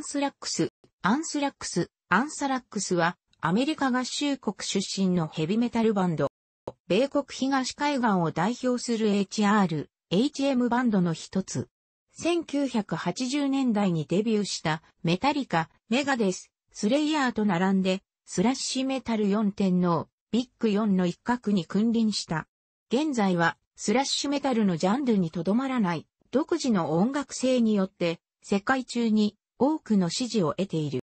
ンスラックス、アンスラックス、アンサラックスは、アメリカ合衆国出身のヘビメタルバンド。米国東海岸を代表する HR、HM バンドの一つ。1980年代にデビューしたメタリカ、メガデス、スレイヤーと並んで、スラッシュメタル4点のビッグ4の一角に君臨した。現在はスラッシュメタルのジャンルにとどまらない独自の音楽性によって世界中に多くの支持を得ている。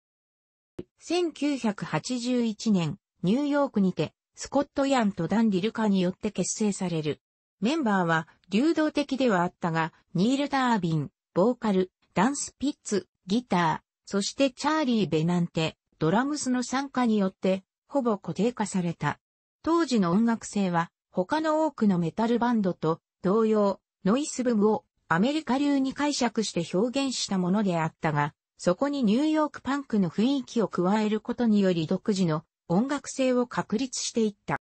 1981年、ニューヨークにて、スコット・ヤンとダン・リルカによって結成される。メンバーは流動的ではあったが、ニール・ダービン、ボーカル、ダンス・ピッツ、ギター、そしてチャーリー・ベナンテ、ドラムスの参加によって、ほぼ固定化された。当時の音楽性は、他の多くのメタルバンドと同様、ノイスブムをアメリカ流に解釈して表現したものであったが、そこにニューヨークパンクの雰囲気を加えることにより独自の音楽性を確立していった。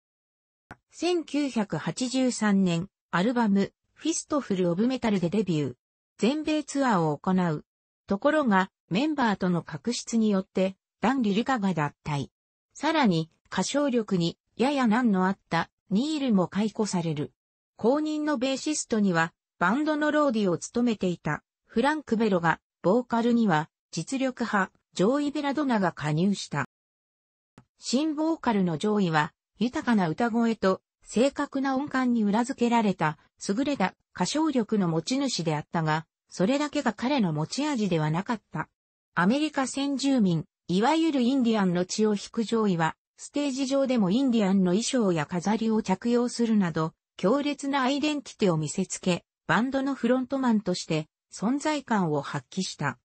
1983年、アルバム、フィストフル・オブ・メタルでデビュー。全米ツアーを行う。ところが、メンバーとの確執によって、ダン・リルカが脱退。さらに、歌唱力に、やや難のあった、ニールも解雇される。公認のベーシストには、バンドのローディを務めていた、フランク・ベロが、ボーカルには、実力派、ジョイ・ベラドナが加入した。新ボーカルのジョイは、豊かな歌声と正確な音感に裏付けられた優れた歌唱力の持ち主であったが、それだけが彼の持ち味ではなかった。アメリカ先住民、いわゆるインディアンの血を引くジョイは、ステージ上でもインディアンの衣装や飾りを着用するなど、強烈なアイデンティティを見せつけ、バンドのフロントマンとして存在感を発揮した。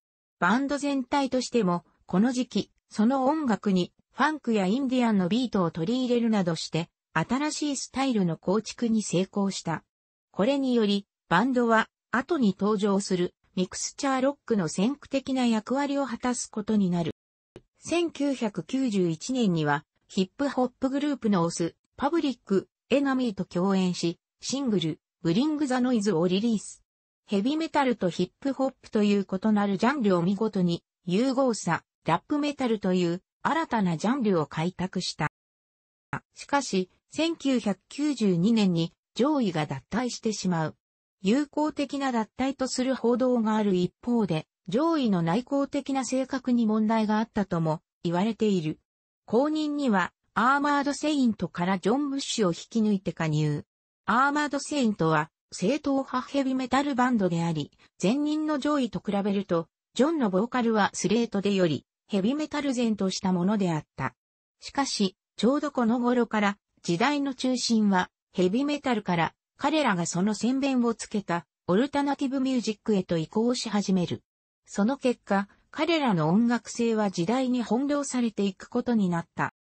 バンド全体としても、この時期、その音楽に、ファンクやインディアンのビートを取り入れるなどして、新しいスタイルの構築に成功した。これにより、バンドは、後に登場する、ミクスチャーロックの先駆的な役割を果たすことになる。1991年には、ヒップホップグループのオス、パブリック、エナミーと共演し、シングル、ブリング・ザ・ノイズをリリース。ヘビメタルとヒップホップという異なるジャンルを見事に融合さ、ラップメタルという新たなジャンルを開拓した。しかし、1992年に上位が脱退してしまう。友好的な脱退とする報道がある一方で、上位の内向的な性格に問題があったとも言われている。後任には、アーマード・セイントからジョン・ブッシュを引き抜いて加入。アーマード・セイントは、正統派ヘビメタルバンドであり、前任の上位と比べると、ジョンのボーカルはスレートでより、ヘビメタル前としたものであった。しかし、ちょうどこの頃から、時代の中心は、ヘビメタルから、彼らがその宣伝をつけた、オルタナティブミュージックへと移行し始める。その結果、彼らの音楽性は時代に翻弄されていくことになった。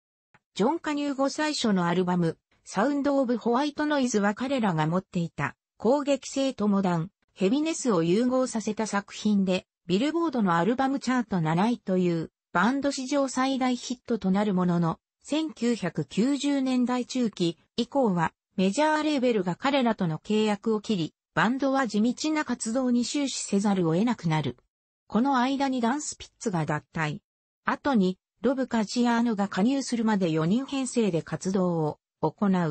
ジョン加入後最初のアルバム、サウンド・オブ・ホワイト・ノイズは彼らが持っていた攻撃性とモダン、ヘビネスを融合させた作品で、ビルボードのアルバムチャート7位という、バンド史上最大ヒットとなるものの、1990年代中期以降は、メジャーレーベルが彼らとの契約を切り、バンドは地道な活動に終始せざるを得なくなる。この間にダンスピッツが脱退。後に、ロブ・カジアーノが加入するまで4人編成で活動を行う。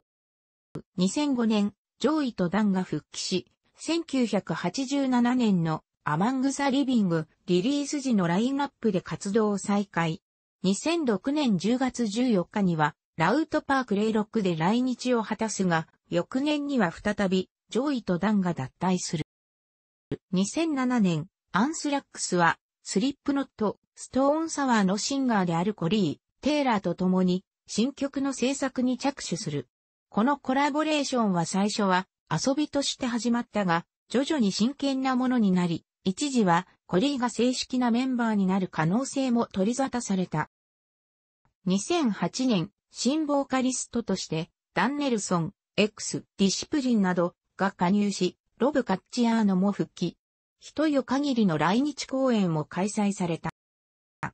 2005年、上位と段が復帰し、1987年のアマングサリビングリリース時のラインナップで活動を再開。2006年10月14日にはラウトパークレイロックで来日を果たすが、翌年には再び上位と段が脱退する。2007年、アンスラックスはスリップノット、ストーンサワーのシンガーであるコリー、テイラーと共に新曲の制作に着手する。このコラボレーションは最初は遊びとして始まったが、徐々に真剣なものになり、一時はコリーが正式なメンバーになる可能性も取り沙汰された。2008年、新ボーカリストとして、ダンネルソン、X、ディシプリンなどが加入し、ロブ・カッチアーノも復帰。一夜限りの来日公演も開催された。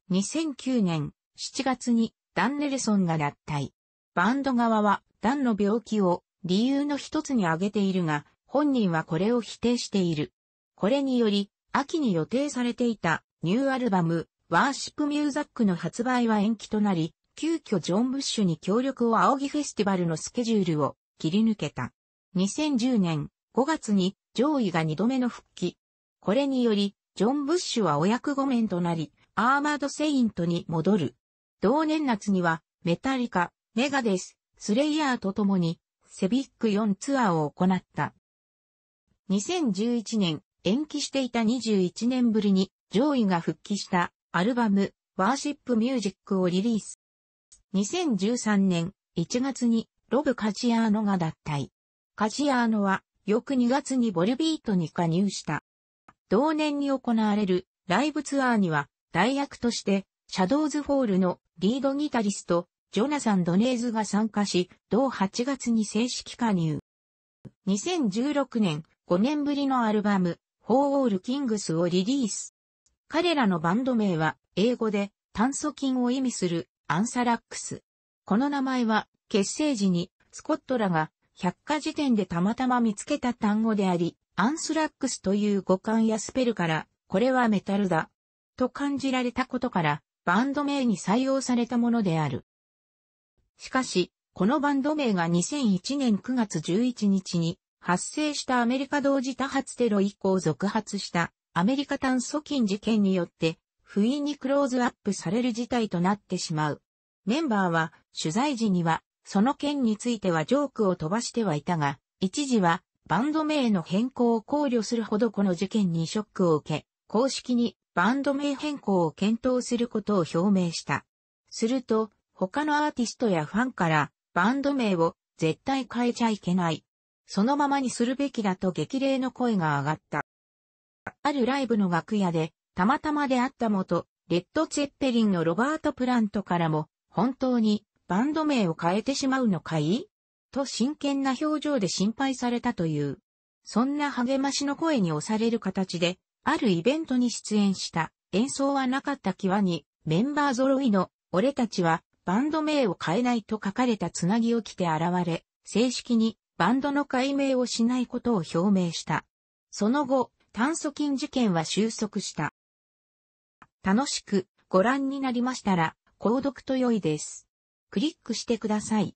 2009年7月にダンネルソンが脱退。バンド側は何の病気を理由の一つに挙げているが、本人はこれを否定している。これにより、秋に予定されていたニューアルバム、ワーシップミューザックの発売は延期となり、急遽ジョン・ブッシュに協力を仰ぎフェスティバルのスケジュールを切り抜けた。2010年5月に上位が2度目の復帰。これにより、ジョン・ブッシュはお役御免となり、アーマード・セイントに戻る。同年夏には、メタリカ、メガデス、スレイヤーと共に、セビック4ツアーを行った。2011年、延期していた21年ぶりに、上位が復帰したアルバム、ワーシップミュージックをリリース。2013年1月にロブ・カチアーノが脱退。カチアーノは翌2月にボルビートに加入した。同年に行われるライブツアーには代役としてシャドーズ・ホールのリードギタリストジョナサン・ドネーズが参加し、同8月に正式加入。2016年、5年ぶりのアルバム、f o ー・ All k i n をリリース。彼らのバンド名は、英語で、炭素菌を意味する、アンサラックス。この名前は、結成時に、スコットらが、百科辞典でたまたま見つけた単語であり、アンスラックスという語感やスペルから、これはメタルだ、と感じられたことから、バンド名に採用されたものである。しかし、このバンド名が2001年9月11日に発生したアメリカ同時多発テロ以降続発したアメリカ炭素金事件によって不意にクローズアップされる事態となってしまう。メンバーは取材時にはその件についてはジョークを飛ばしてはいたが、一時はバンド名の変更を考慮するほどこの事件にショックを受け、公式にバンド名変更を検討することを表明した。すると、他のアーティストやファンからバンド名を絶対変えちゃいけない。そのままにするべきだと激励の声が上がった。あるライブの楽屋で、たまたま出会った元、レッド・ツェッペリンのロバート・プラントからも、本当にバンド名を変えてしまうのかいと真剣な表情で心配されたという。そんな励ましの声に押される形で、あるイベントに出演した演奏はなかった際に、メンバー揃いの俺たちはバンド名を変えないと書かれたつなぎを着て現れ、正式にバンドの解明をしないことを表明した。その後、炭素菌事件は収束した。楽しくご覧になりましたら、購読と良いです。クリックしてください。